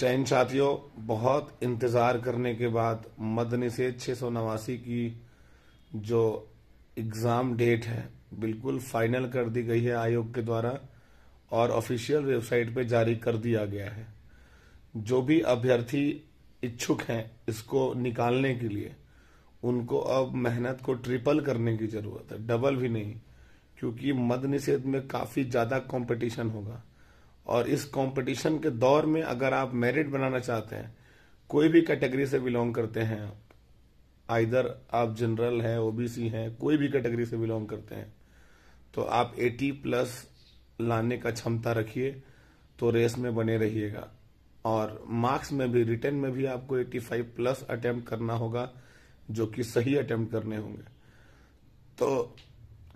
जैन साथियों बहुत इंतज़ार करने के बाद मदनी से छह सौ नवासी की जो एग्ज़ाम डेट है बिल्कुल फाइनल कर दी गई है आयोग के द्वारा और ऑफिशियल वेबसाइट पे जारी कर दिया गया है जो भी अभ्यर्थी इच्छुक हैं इसको निकालने के लिए उनको अब मेहनत को ट्रिपल करने की ज़रूरत है डबल भी नहीं क्योंकि मद निषेध में काफ़ी ज़्यादा कंपटीशन होगा और इस कंपटीशन के दौर में अगर आप मेरिट बनाना चाहते हैं कोई भी कैटेगरी से बिलोंग करते हैं आइदर आप जनरल हैं ओबीसी हैं कोई भी कैटेगरी से बिलोंग करते हैं तो आप 80 प्लस लाने का क्षमता रखिए तो रेस में बने रहिएगा और मार्क्स में भी रिटर्न में भी आपको 85 प्लस अटेम्प्ट करना होगा जो कि सही अटेम्प्ट करने होंगे तो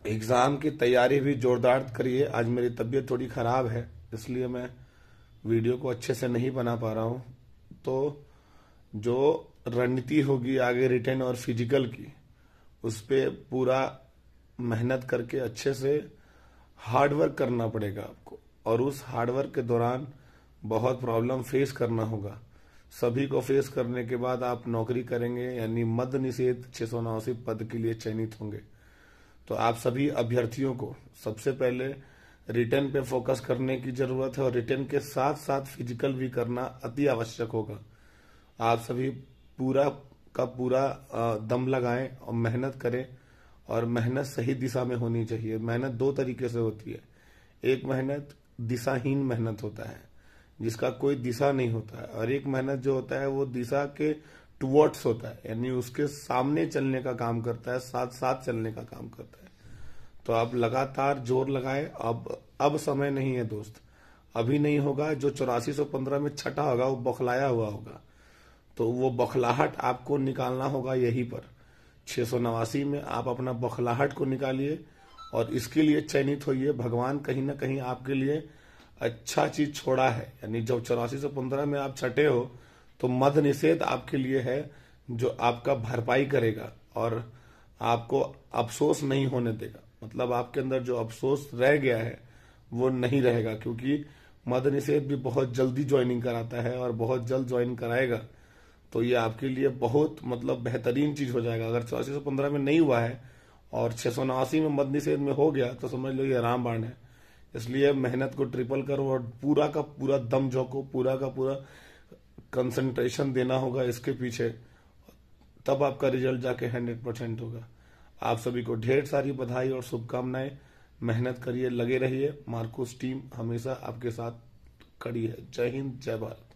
एग्ज़ाम की तैयारी भी जोरदार करिए आज मेरी तबीयत थोड़ी ख़राब है इसलिए मैं वीडियो को अच्छे से नहीं बना पा रहा हूँ तो जो रणनीति होगी आगे रिटर्न और फिजिकल की उस पर पूरा मेहनत करके अच्छे से हार्डवर्क करना पड़ेगा आपको और उस हार्डवर्क के दौरान बहुत प्रॉब्लम फेस करना होगा सभी को फेस करने के बाद आप नौकरी करेंगे यानी मद निषेध छः सौ नवासी पद के लिए चयनित होंगे तो आप सभी अभ्यर्थियों को सबसे पहले रिटर्न पे फोकस करने की जरूरत है और रिटर्न के साथ साथ फिजिकल भी करना अति आवश्यक होगा आप सभी पूरा का पूरा दम लगाएं और मेहनत करें और मेहनत सही दिशा में होनी चाहिए मेहनत दो तरीके से होती है एक मेहनत दिशाहीन मेहनत होता है जिसका कोई दिशा नहीं होता है और एक मेहनत जो होता है वो दिशा के टुवर्ड्स होता है यानी उसके सामने चलने का काम करता है साथ साथ चलने का काम करता है तो आप लगातार जोर लगाएं अब अब समय नहीं है दोस्त अभी नहीं होगा जो चौरासी सौ पंद्रह में छठा होगा वो बौखलाया हुआ होगा तो वो बखलाहट आपको निकालना होगा यहीं पर छह सौ नवासी में आप अपना बखलाहट को निकालिए और इसके लिए चयनित होइए भगवान कहीं ना कहीं आपके लिए अच्छा चीज छोड़ा है यानी जब चौरासी सौ पंद्रह में आप छठे हो तो मध निषेध आपके लिए है जो आपका भरपाई करेगा और आपको अफसोस नहीं होने देगा मतलब आपके अंदर जो अफसोस रह गया है वो नहीं रहेगा क्योंकि मद निषेध भी बहुत जल्दी ज्वाइनिंग कराता है और बहुत जल्द ज्वाइन कराएगा तो ये आपके लिए बहुत मतलब बेहतरीन चीज़ हो जाएगा अगर चौरासी सौ पंद्रह में नहीं हुआ है और छह सौ नवासी में मद निषेध में हो गया तो समझ लो ये आराम बाण है इसलिए मेहनत को ट्रिपल करो और पूरा का पूरा दम झोंको पूरा का पूरा कंसंट्रेशन देना होगा इसके पीछे तब आपका रिजल्ट जाके हंड्रेड परसेंट होगा आप सभी को ढेर सारी बधाई और शुभकामनाएं मेहनत करिए लगे रहिए मार्कोस टीम हमेशा आपके साथ खड़ी है जय हिंद जय भारत